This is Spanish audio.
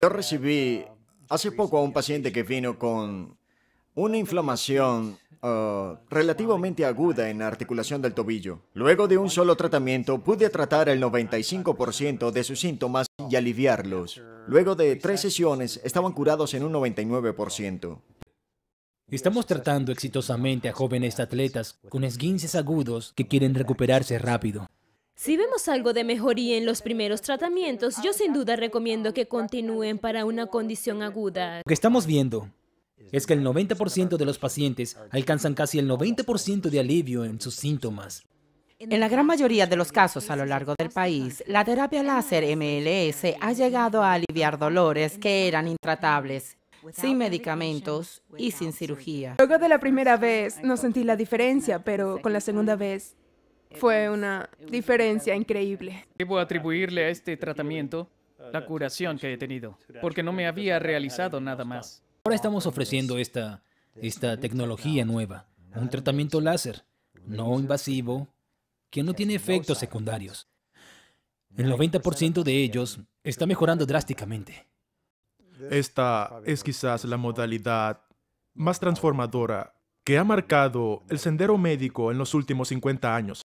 Yo recibí hace poco a un paciente que vino con una inflamación uh, relativamente aguda en la articulación del tobillo. Luego de un solo tratamiento, pude tratar el 95% de sus síntomas y aliviarlos. Luego de tres sesiones, estaban curados en un 99%. Estamos tratando exitosamente a jóvenes atletas con esguinces agudos que quieren recuperarse rápido. Si vemos algo de mejoría en los primeros tratamientos, yo sin duda recomiendo que continúen para una condición aguda. Lo que estamos viendo es que el 90% de los pacientes alcanzan casi el 90% de alivio en sus síntomas. En la gran mayoría de los casos a lo largo del país, la terapia láser MLS ha llegado a aliviar dolores que eran intratables sin medicamentos y sin cirugía. Luego de la primera vez no sentí la diferencia, pero con la segunda vez fue una diferencia increíble. Debo atribuirle a este tratamiento la curación que he tenido, porque no me había realizado nada más. Ahora estamos ofreciendo esta, tecnología nueva, un tratamiento láser, no invasivo, que no tiene efectos secundarios. El 90% de ellos está mejorando drásticamente. Esta es quizás la modalidad más transformadora que ha marcado el sendero médico en los últimos 50 años.